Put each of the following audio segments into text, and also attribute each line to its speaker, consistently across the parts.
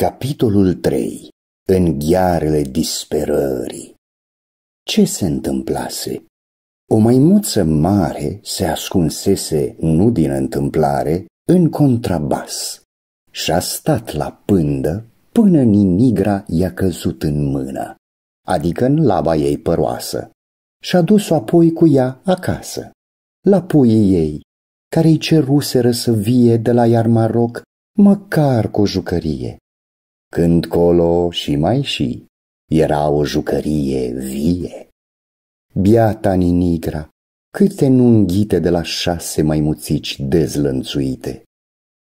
Speaker 1: Capitolul 3. În ghearele disperării Ce se întâmplase? O maimuță mare se ascunsese, nu din întâmplare, în contrabas și a stat la pândă până nimigra i-a căzut în mână, adică în laba ei păroasă, și-a dus-o apoi cu ea acasă, la puii ei, care-i ceruseră să vie de la iar Maroc măcar cu o jucărie. Când colo și mai și era o jucărie vie. Biata ninigra, câte nu înghite de la șase maimuțici dezlănțuite.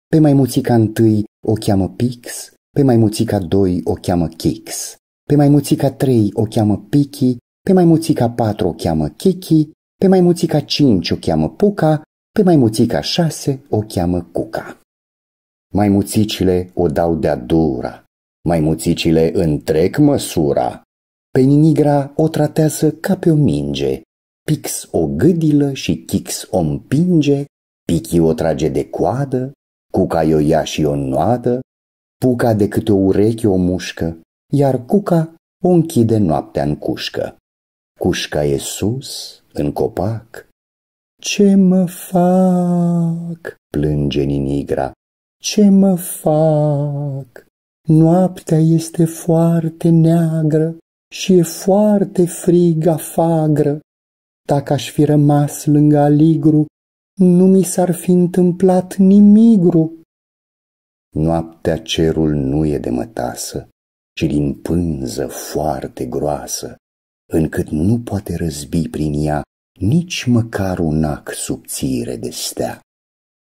Speaker 1: Pe maimuțica întâi o cheamă Pix, pe maimuțica doi o cheamă Kix, pe maimuțica trei o cheamă Piki, pe maimuțica patru o cheamă Kiki, pe maimuțica cinci o cheamă Puca, pe maimuțica șase o cheamă Cuca. Maimuțicile o dau de-a dura, Maimuțicile întrec măsura. Pe ninigra o tratează ca pe o minge. Pix o gâdilă și Chix o împinge, Pichi o trage de coadă, Cuca o ia și o noadă, Puca de câte o ureche o mușcă, Iar Cuca o închide noaptea în cușcă. Cușca e sus, în copac.
Speaker 2: Ce mă
Speaker 1: fac? plânge ninigra.
Speaker 2: Ce mă fac? Noaptea este foarte neagră și e foarte frig afagră. Dacă aș fi rămas lângă aligru, nu mi s-ar fi întâmplat nimigru.
Speaker 1: Noaptea cerul nu e de mătasă, ci din pânză foarte groasă, încât nu poate răzbi prin ea nici măcar un ac subțire de stea.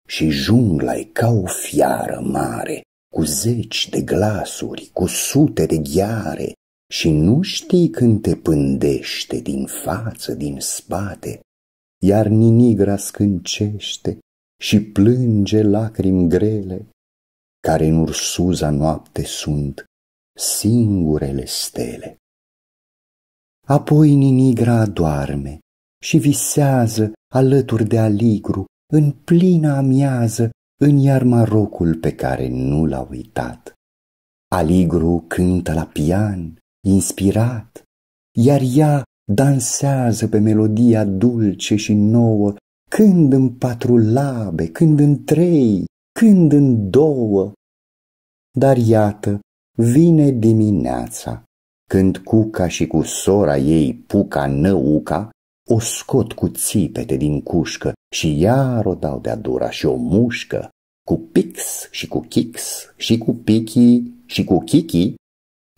Speaker 1: Și jungla e ca o fiară mare, cu zeci de glasuri, cu sute de ghiare, și nu știi când te pândește din față, din spate, iar ninigra scâncește și plânge lacrimi grele, care în ursuza noapte sunt singurele stele. Apoi ninigra doarme și visează alături de aligru, în plină amiază, în iarma rocul pe care nu l-a uitat. Aligru cântă la pian, inspirat, iar ea dansează pe melodia dulce și nouă, când în patru labe, când în trei, când în două. Dar iată, vine dimineața, când Cuca și cu sora ei, Puca Năuca, o scot cu țipete din cușcă și iar o dau de-a dura și o mușcă, cu pix și cu chix și cu pichii și cu chichii,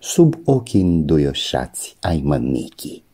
Speaker 1: sub ochii înduioșați ai mămichii.